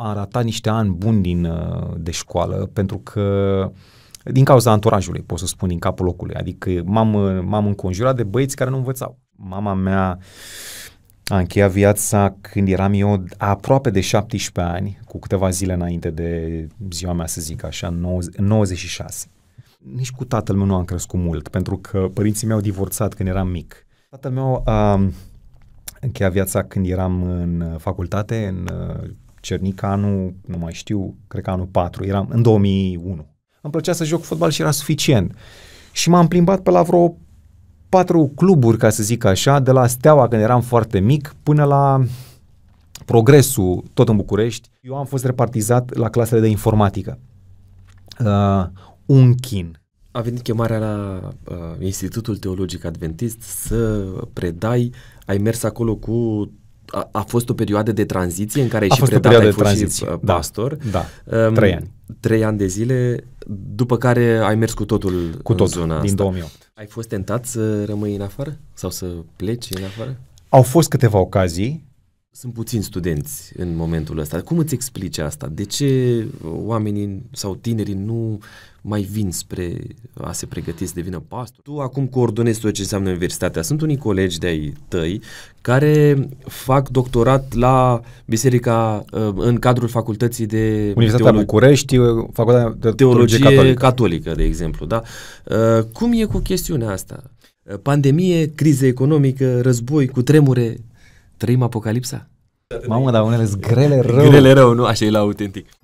a ratat niște ani buni din, uh, de școală pentru că din cauza anturajului, pot să spun, din capul locului. Adică m-am, uh, m-am înconjurat de băieți care nu învățau. Mama mea a încheiat viața când eram eu aproape de 17 ani, cu câteva zile înainte de ziua mea, să zic așa, 96. Nici cu tatăl meu nu am crescut mult, pentru că părinții mei au divorțat când eram mic. Tatăl meu a încheiat viața când eram în uh, facultate, în Cernica anul, nu mai știu, cred că anul 4, eram în 2001. Îmi plăcea să joc fotbal și era suficient. Și m-am plimbat pe la vreo patru cluburi, ca să zic așa, de la Steaua, când eram foarte mic, până la Progresul, tot în București. Eu am fost repartizat la clasele de informatică. Uh, un chin. A venit chemarea la uh, Institutul Teologic Adventist să predai, ai mers acolo cu a, a fost o perioadă de tranziție în care a și fost predat, o perioadă de tranziție. și uh, da, pastor. Da, da. Um, trei ani. Trei ani de zile, după care ai mers cu totul cu totul, în zona din asta. 2008. Ai fost tentat să rămâi în afară sau să pleci în afară? Au fost câteva ocazii, sunt puțini studenți în momentul ăsta. Cum îți explici asta? De ce oamenii sau tinerii nu mai vin spre a se pregăti să devină pastor? Tu acum coordonezi tot ce înseamnă universitatea. Sunt unii colegi de-ai tăi care fac doctorat la biserica uh, în cadrul facultății de Universitatea Teolo- București, uh, facultatea de teologie, teologie catolică. catolică, de exemplu, da? Uh, cum e cu chestiunea asta? Pandemie, criză economică, război, cu tremure, Trăim Apocalipsa? Mamă, dar unele sunt grele rău. Grele rău, nu? Așa e la autentic.